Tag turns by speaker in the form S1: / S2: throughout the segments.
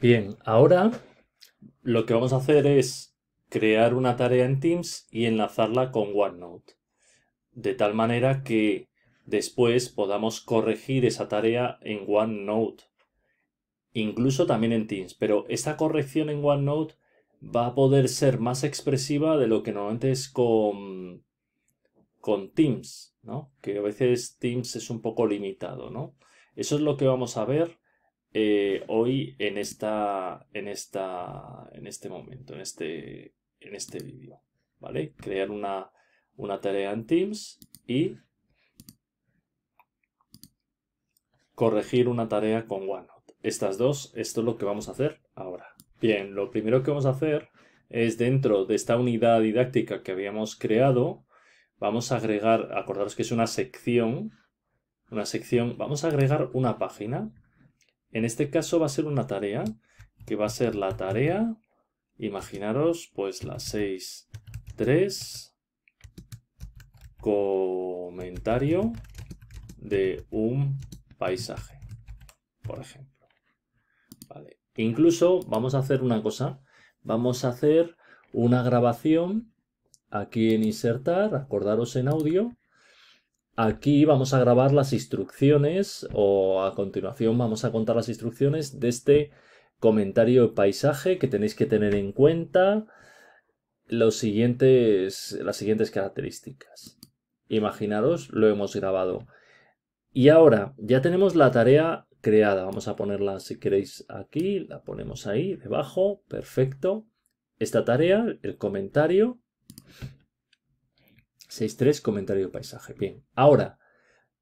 S1: Bien, ahora lo que vamos a hacer es crear una tarea en Teams y enlazarla con OneNote, de tal manera que después podamos corregir esa tarea en OneNote, incluso también en Teams, pero esta corrección en OneNote va a poder ser más expresiva de lo que normalmente es con, con Teams, ¿no? Que a veces Teams es un poco limitado, ¿no? Eso es lo que vamos a ver eh, hoy en esta, en esta, en este momento, en este, en este vídeo, ¿vale? Crear una, una tarea en Teams y corregir una tarea con OneNote. Estas dos, esto es lo que vamos a hacer ahora. Bien, lo primero que vamos a hacer es dentro de esta unidad didáctica que habíamos creado, vamos a agregar, acordaros que es una sección, una sección, vamos a agregar una página en este caso va a ser una tarea, que va a ser la tarea, imaginaros, pues las 63 comentario de un paisaje, por ejemplo. Incluso vamos a hacer una cosa, vamos a hacer una grabación aquí en insertar, acordaros en audio, Aquí vamos a grabar las instrucciones o a continuación vamos a contar las instrucciones de este comentario de paisaje que tenéis que tener en cuenta los siguientes, las siguientes características. Imaginaros, lo hemos grabado. Y ahora ya tenemos la tarea creada. Vamos a ponerla si queréis aquí, la ponemos ahí debajo, perfecto. Esta tarea, el comentario, 6.3, comentario paisaje. Bien, ahora,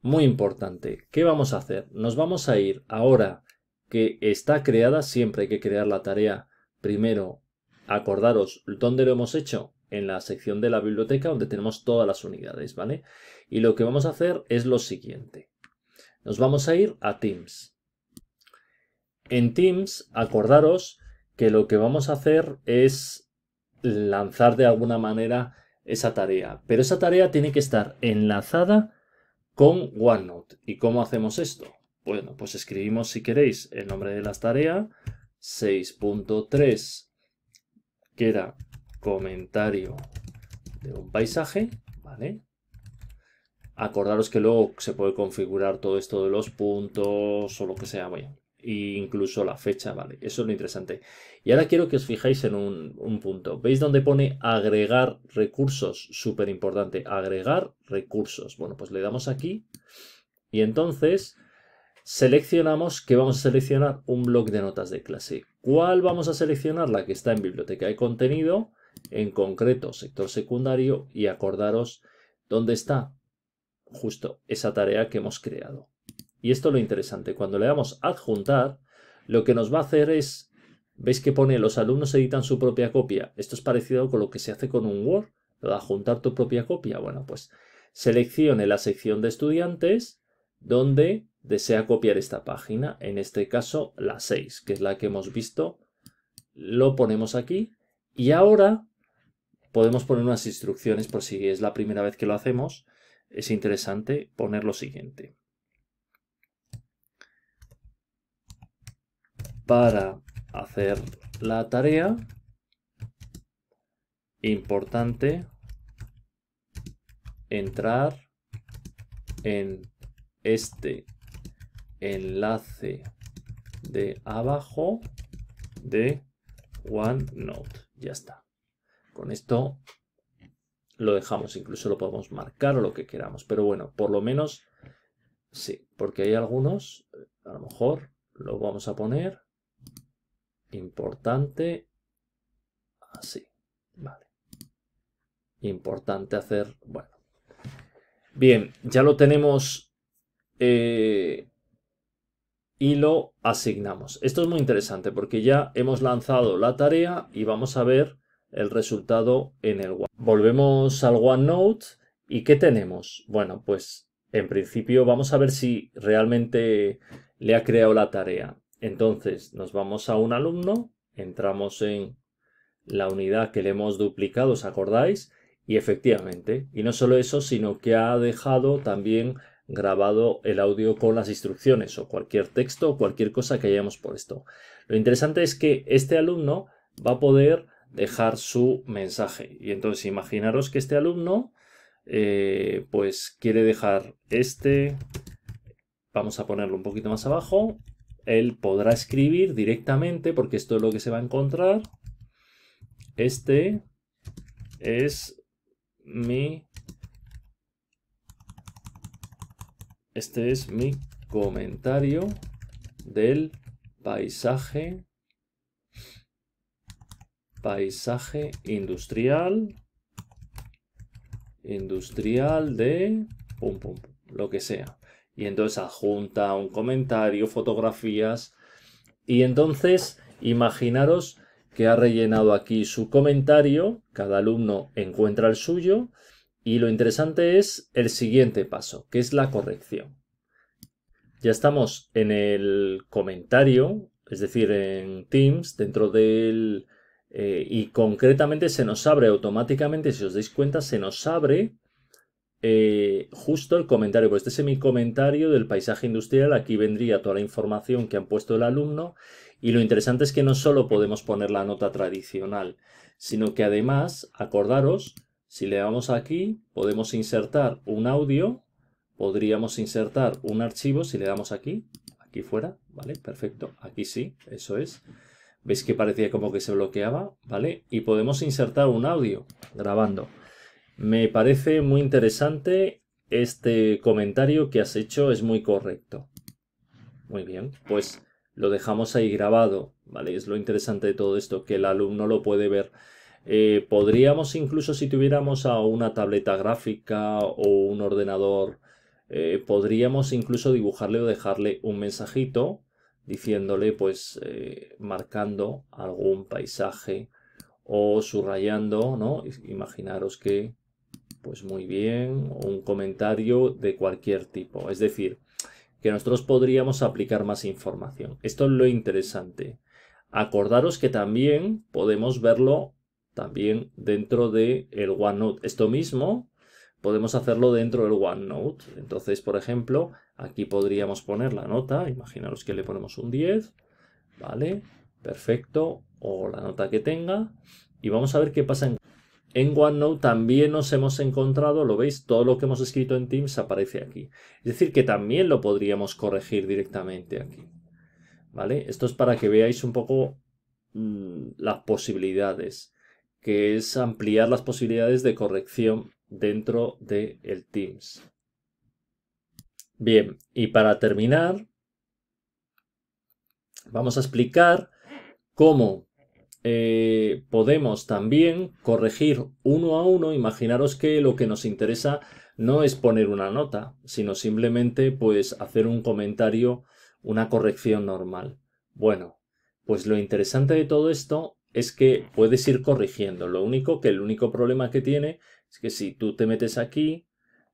S1: muy importante, ¿qué vamos a hacer? Nos vamos a ir ahora que está creada, siempre hay que crear la tarea primero. Acordaros, ¿dónde lo hemos hecho? En la sección de la biblioteca donde tenemos todas las unidades, ¿vale? Y lo que vamos a hacer es lo siguiente. Nos vamos a ir a Teams. En Teams, acordaros que lo que vamos a hacer es lanzar de alguna manera esa tarea. Pero esa tarea tiene que estar enlazada con OneNote. ¿Y cómo hacemos esto? Bueno, pues escribimos, si queréis, el nombre de las tareas, 6.3, que era comentario de un paisaje, ¿vale? Acordaros que luego se puede configurar todo esto de los puntos o lo que sea, bueno, incluso la fecha, ¿vale? Eso es lo interesante. Y ahora quiero que os fijéis en un, un punto. ¿Veis donde pone agregar recursos? Súper importante, agregar recursos. Bueno, pues le damos aquí y entonces seleccionamos que vamos a seleccionar un blog de notas de clase. ¿Cuál vamos a seleccionar? La que está en biblioteca de contenido, en concreto sector secundario y acordaros dónde está justo esa tarea que hemos creado. Y esto es lo interesante. Cuando le damos adjuntar, lo que nos va a hacer es, veis que pone los alumnos editan su propia copia. Esto es parecido con lo que se hace con un Word, lo adjuntar tu propia copia. Bueno, pues seleccione la sección de estudiantes donde desea copiar esta página, en este caso la 6, que es la que hemos visto. Lo ponemos aquí y ahora podemos poner unas instrucciones por si es la primera vez que lo hacemos. Es interesante poner lo siguiente. para hacer la tarea. Importante entrar en este enlace de abajo de OneNote. Ya está. Con esto lo dejamos, incluso lo podemos marcar o lo que queramos. Pero bueno, por lo menos sí, porque hay algunos, a lo mejor lo vamos a poner importante, así, vale. Importante hacer, bueno. Bien, ya lo tenemos eh, y lo asignamos. Esto es muy interesante porque ya hemos lanzado la tarea y vamos a ver el resultado en el OneNote. Volvemos al OneNote y ¿qué tenemos? Bueno, pues en principio vamos a ver si realmente le ha creado la tarea. Entonces nos vamos a un alumno, entramos en la unidad que le hemos duplicado, ¿os acordáis? Y efectivamente, y no solo eso, sino que ha dejado también grabado el audio con las instrucciones o cualquier texto o cualquier cosa que hayamos puesto. Lo interesante es que este alumno va a poder dejar su mensaje. Y entonces imaginaros que este alumno eh, pues quiere dejar este, vamos a ponerlo un poquito más abajo, él podrá escribir directamente, porque esto es lo que se va a encontrar. Este es mi... Este es mi comentario del paisaje paisaje industrial industrial de lo que sea y entonces adjunta un comentario, fotografías. Y entonces, imaginaros que ha rellenado aquí su comentario, cada alumno encuentra el suyo, y lo interesante es el siguiente paso, que es la corrección. Ya estamos en el comentario, es decir, en Teams, dentro del... Eh, y concretamente se nos abre automáticamente, si os dais cuenta, se nos abre eh, justo el comentario, pues este es mi comentario del paisaje industrial, aquí vendría toda la información que han puesto el alumno y lo interesante es que no solo podemos poner la nota tradicional, sino que además, acordaros, si le damos aquí, podemos insertar un audio, podríamos insertar un archivo, si le damos aquí, aquí fuera, ¿vale? Perfecto, aquí sí, eso es. ¿Veis que parecía como que se bloqueaba? ¿Vale? Y podemos insertar un audio grabando. Me parece muy interesante este comentario que has hecho, es muy correcto. Muy bien, pues lo dejamos ahí grabado, ¿vale? Es lo interesante de todo esto, que el alumno lo puede ver. Eh, podríamos incluso si tuviéramos una tableta gráfica o un ordenador, eh, podríamos incluso dibujarle o dejarle un mensajito diciéndole, pues, eh, marcando algún paisaje o subrayando, ¿no? Imaginaros que pues muy bien, un comentario de cualquier tipo. Es decir, que nosotros podríamos aplicar más información. Esto es lo interesante. Acordaros que también podemos verlo también dentro del el OneNote. Esto mismo podemos hacerlo dentro del OneNote. Entonces, por ejemplo, aquí podríamos poner la nota. Imaginaros que le ponemos un 10. ¿Vale? Perfecto. O la nota que tenga. Y vamos a ver qué pasa en... En OneNote también nos hemos encontrado, lo veis, todo lo que hemos escrito en Teams aparece aquí. Es decir, que también lo podríamos corregir directamente aquí. ¿Vale? Esto es para que veáis un poco mm, las posibilidades, que es ampliar las posibilidades de corrección dentro del el Teams. Bien, y para terminar, vamos a explicar cómo eh, podemos también corregir uno a uno. Imaginaros que lo que nos interesa no es poner una nota, sino simplemente pues hacer un comentario, una corrección normal. Bueno, pues lo interesante de todo esto es que puedes ir corrigiendo. Lo único que el único problema que tiene es que si tú te metes aquí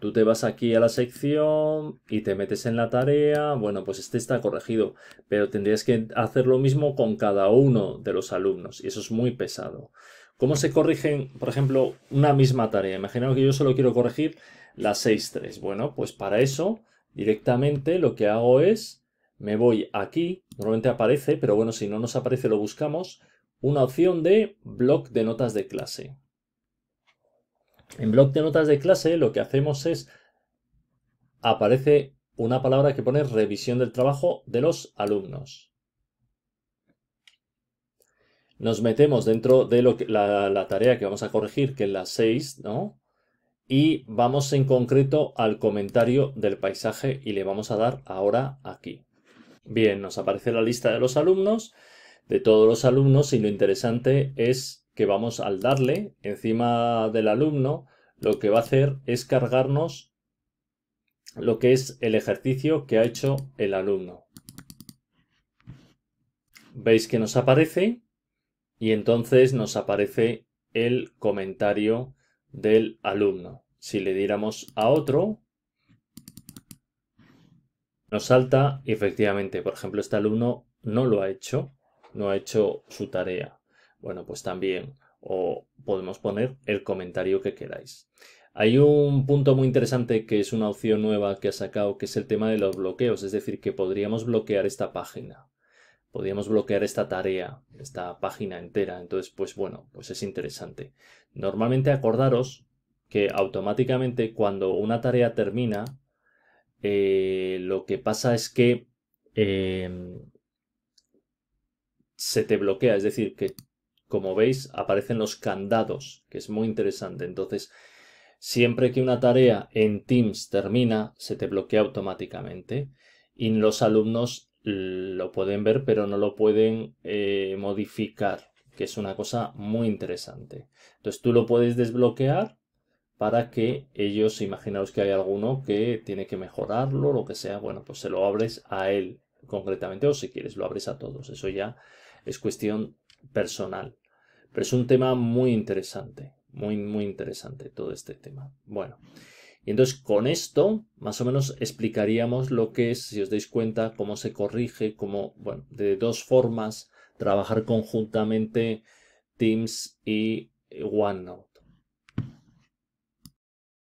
S1: Tú te vas aquí a la sección y te metes en la tarea. Bueno, pues este está corregido, pero tendrías que hacer lo mismo con cada uno de los alumnos y eso es muy pesado. ¿Cómo se corrigen, por ejemplo, una misma tarea? Imaginaos que yo solo quiero corregir las 6.3. Bueno, pues para eso directamente lo que hago es me voy aquí, normalmente aparece, pero bueno, si no nos aparece lo buscamos, una opción de bloc de notas de clase. En blog de notas de clase lo que hacemos es, aparece una palabra que pone revisión del trabajo de los alumnos. Nos metemos dentro de lo la, la, tarea que vamos a corregir, que es la 6, ¿no? Y vamos en concreto al comentario del paisaje y le vamos a dar ahora aquí. Bien, nos aparece la lista de los alumnos, de todos los alumnos, y lo interesante es que vamos al darle encima del alumno, lo que va a hacer es cargarnos lo que es el ejercicio que ha hecho el alumno. Veis que nos aparece y entonces nos aparece el comentario del alumno. Si le diéramos a otro, nos salta efectivamente, por ejemplo, este alumno no lo ha hecho, no ha hecho su tarea. Bueno, pues también. O podemos poner el comentario que queráis. Hay un punto muy interesante que es una opción nueva que ha sacado, que es el tema de los bloqueos, es decir, que podríamos bloquear esta página, podríamos bloquear esta tarea, esta página entera, entonces pues bueno, pues es interesante. Normalmente acordaros que automáticamente cuando una tarea termina, eh, lo que pasa es que eh, se te bloquea, es decir, que como veis, aparecen los candados, que es muy interesante. Entonces, siempre que una tarea en Teams termina, se te bloquea automáticamente y los alumnos lo pueden ver, pero no lo pueden eh, modificar, que es una cosa muy interesante. Entonces, tú lo puedes desbloquear para que ellos, imaginaos que hay alguno que tiene que mejorarlo, lo que sea, bueno, pues se lo abres a él concretamente o si quieres lo abres a todos. Eso ya es cuestión personal. Pero es un tema muy interesante, muy, muy interesante todo este tema. Bueno, y entonces con esto más o menos explicaríamos lo que es, si os dais cuenta, cómo se corrige, cómo, bueno, de dos formas trabajar conjuntamente Teams y OneNote.